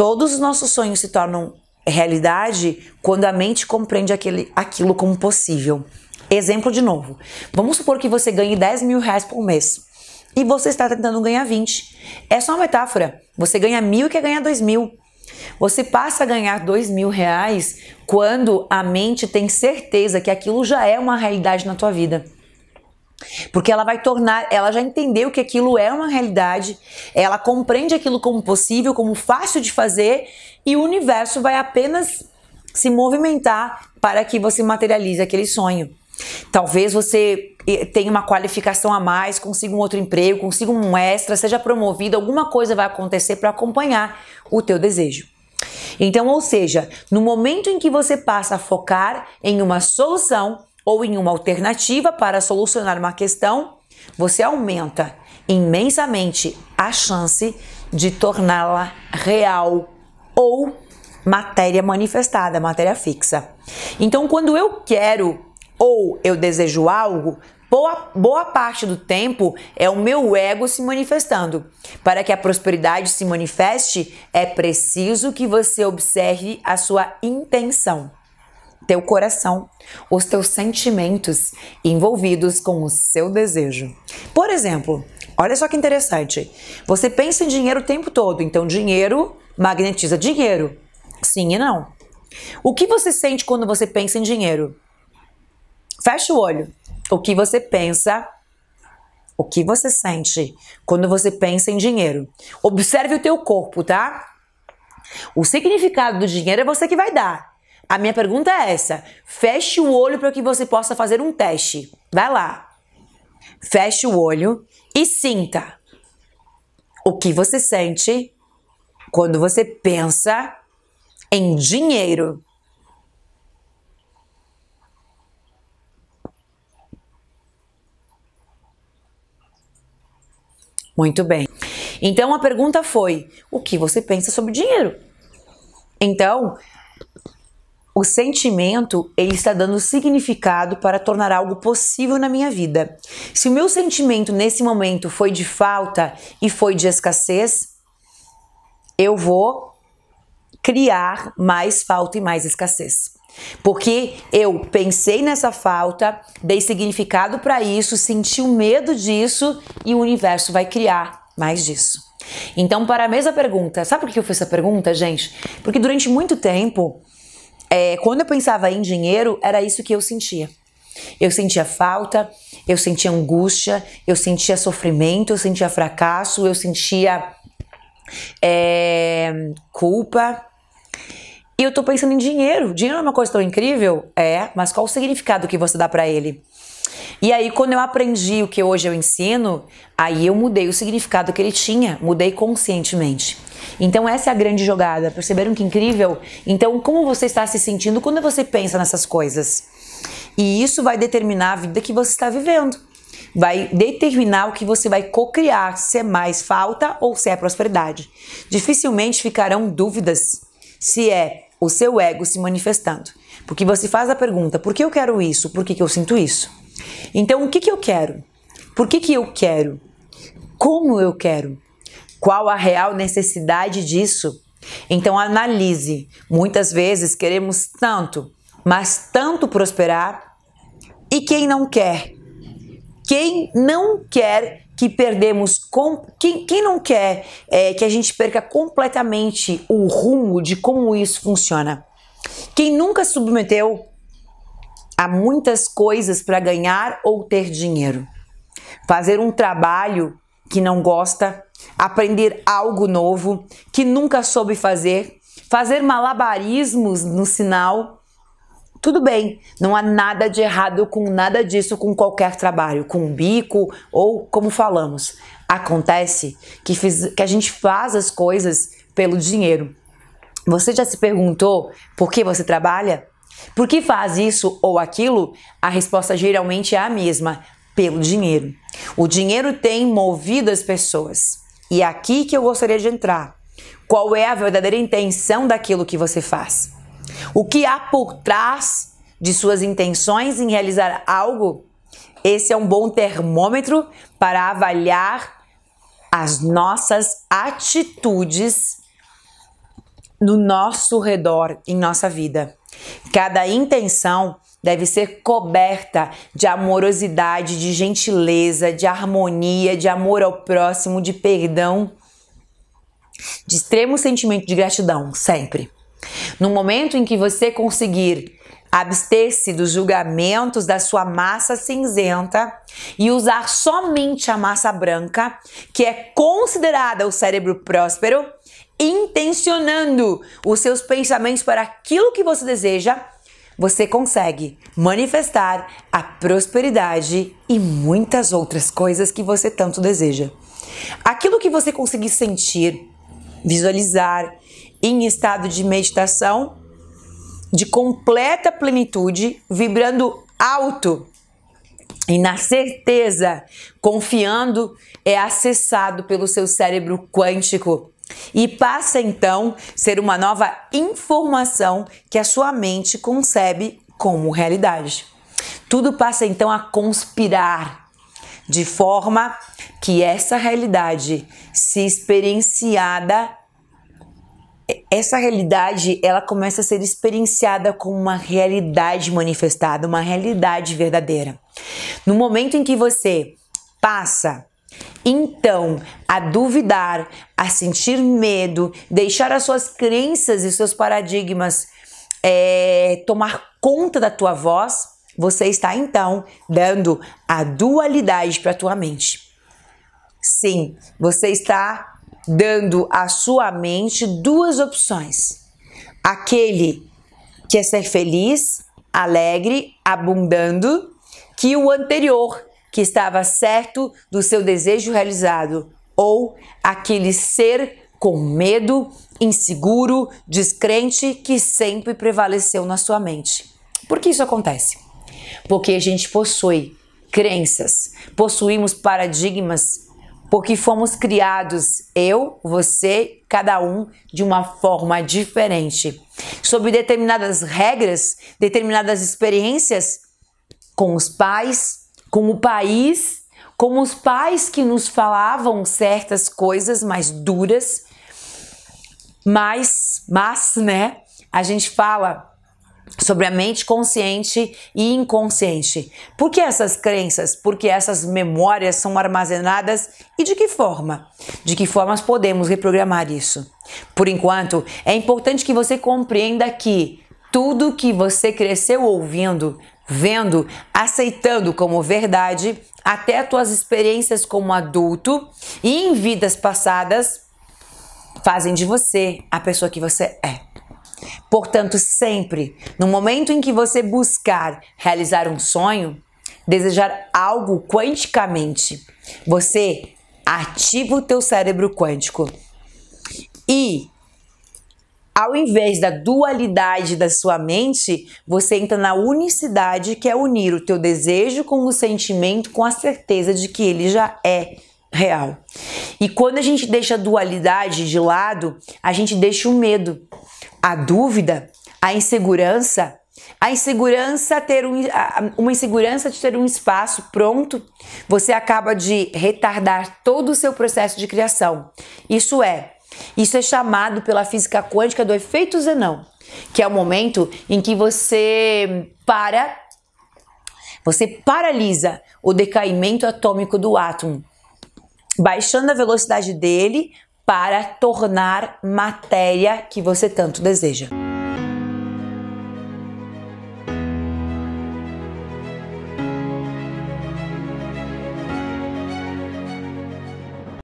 Todos os nossos sonhos se tornam realidade quando a mente compreende aquele, aquilo como possível. Exemplo de novo. Vamos supor que você ganhe 10 mil reais por mês e você está tentando ganhar 20. É só uma metáfora. Você ganha mil e quer ganhar dois mil. Você passa a ganhar dois mil reais quando a mente tem certeza que aquilo já é uma realidade na tua vida. Porque ela vai tornar, ela já entendeu que aquilo é uma realidade, ela compreende aquilo como possível, como fácil de fazer, e o universo vai apenas se movimentar para que você materialize aquele sonho. Talvez você eh, tenha uma qualificação a mais, consiga um outro emprego, consiga um extra, seja promovido, alguma coisa vai acontecer para acompanhar o teu desejo. Então, ou seja, no momento em que você passa a focar em uma solução, ou em uma alternativa para solucionar uma questão, você aumenta imensamente a chance de torná-la real ou matéria manifestada, matéria fixa. Então, quando eu quero ou eu desejo algo, boa, boa parte do tempo é o meu ego se manifestando. Para que a prosperidade se manifeste, é preciso que você observe a sua intenção teu coração, os teus sentimentos envolvidos com o seu desejo. Por exemplo, olha só que interessante. Você pensa em dinheiro o tempo todo, então dinheiro magnetiza dinheiro. Sim e não. O que você sente quando você pensa em dinheiro? Fecha o olho. O que você pensa o que você sente quando você pensa em dinheiro. Observe o teu corpo, tá? O significado do dinheiro é você que vai dar. A minha pergunta é essa: feche o olho para que você possa fazer um teste. Vai lá. Feche o olho e sinta o que você sente quando você pensa em dinheiro. Muito bem. Então a pergunta foi: o que você pensa sobre dinheiro? Então, o sentimento, ele está dando significado para tornar algo possível na minha vida. Se o meu sentimento nesse momento foi de falta e foi de escassez, eu vou criar mais falta e mais escassez. Porque eu pensei nessa falta, dei significado para isso, senti o medo disso e o universo vai criar mais disso. Então, para a mesma pergunta, sabe por que eu fiz essa pergunta, gente? Porque durante muito tempo é, quando eu pensava em dinheiro, era isso que eu sentia. Eu sentia falta, eu sentia angústia, eu sentia sofrimento, eu sentia fracasso, eu sentia é, culpa. E eu tô pensando em dinheiro. Dinheiro é uma coisa tão incrível? É, mas qual o significado que você dá para ele? E aí, quando eu aprendi o que hoje eu ensino, aí eu mudei o significado que ele tinha, mudei conscientemente. Então, essa é a grande jogada. Perceberam que incrível? Então, como você está se sentindo quando você pensa nessas coisas? E isso vai determinar a vida que você está vivendo. Vai determinar o que você vai cocriar, se é mais falta ou se é prosperidade. Dificilmente ficarão dúvidas se é o seu ego se manifestando. Porque você faz a pergunta: por que eu quero isso? Por que, que eu sinto isso? Então, o que, que eu quero? Por que, que eu quero? Como eu quero? Qual a real necessidade disso? Então, analise. Muitas vezes queremos tanto, mas tanto prosperar. E quem não quer? Quem não quer que perdemos com quem, quem não quer é, que a gente perca completamente o rumo de como isso funciona. Quem nunca submeteu há muitas coisas para ganhar ou ter dinheiro. Fazer um trabalho que não gosta, aprender algo novo que nunca soube fazer, fazer malabarismos no sinal. Tudo bem, não há nada de errado com nada disso, com qualquer trabalho, com bico ou como falamos. Acontece que, fiz, que a gente faz as coisas pelo dinheiro. Você já se perguntou por que você trabalha? Por que faz isso ou aquilo? A resposta geralmente é a mesma: pelo dinheiro. O dinheiro tem movido as pessoas. E é aqui que eu gostaria de entrar. Qual é a verdadeira intenção daquilo que você faz? O que há por trás de suas intenções em realizar algo? Esse é um bom termômetro para avaliar as nossas atitudes no nosso redor, em nossa vida. Cada intenção deve ser coberta de amorosidade, de gentileza, de harmonia, de amor ao próximo, de perdão, de extremo sentimento de gratidão, sempre. No momento em que você conseguir abster-se dos julgamentos da sua massa cinzenta e usar somente a massa branca, que é considerada o cérebro próspero, intencionando os seus pensamentos para aquilo que você deseja, você consegue manifestar a prosperidade e muitas outras coisas que você tanto deseja. Aquilo que você conseguir sentir, visualizar em estado de meditação, de completa plenitude, vibrando alto e na certeza, confiando, é acessado pelo seu cérebro quântico e passa então ser uma nova informação que a sua mente concebe como realidade. Tudo passa então a conspirar de forma que essa realidade se experienciada essa realidade, ela começa a ser experienciada como uma realidade manifestada, uma realidade verdadeira. No momento em que você passa então, a duvidar, a sentir medo, deixar as suas crenças e seus paradigmas é, tomar conta da tua voz, você está então dando a dualidade para a tua mente. Sim, você está dando à sua mente duas opções: aquele que é ser feliz, alegre, abundando, que o anterior, que estava certo do seu desejo realizado, ou aquele ser com medo, inseguro, descrente que sempre prevaleceu na sua mente. Por que isso acontece? Porque a gente possui crenças, possuímos paradigmas, porque fomos criados, eu, você, cada um, de uma forma diferente, sob determinadas regras, determinadas experiências com os pais, como país, como os pais que nos falavam certas coisas mais duras, mas, mas, né, a gente fala sobre a mente consciente e inconsciente. Por que essas crenças? Porque essas memórias são armazenadas e de que forma? De que formas podemos reprogramar isso? Por enquanto, é importante que você compreenda que tudo que você cresceu ouvindo vendo, aceitando como verdade até tuas experiências como adulto e em vidas passadas fazem de você a pessoa que você é. Portanto, sempre, no momento em que você buscar realizar um sonho, desejar algo quanticamente, você ativa o teu cérebro quântico e ao invés da dualidade da sua mente, você entra na unicidade que é unir o teu desejo com o sentimento, com a certeza de que ele já é real. E quando a gente deixa a dualidade de lado, a gente deixa o medo, a dúvida, a insegurança, a insegurança ter um, uma insegurança de ter um espaço pronto, você acaba de retardar todo o seu processo de criação. Isso é isso é chamado pela física quântica do efeito Zenão, que é o momento em que você para, você paralisa o decaimento atômico do átomo, baixando a velocidade dele para tornar matéria que você tanto deseja.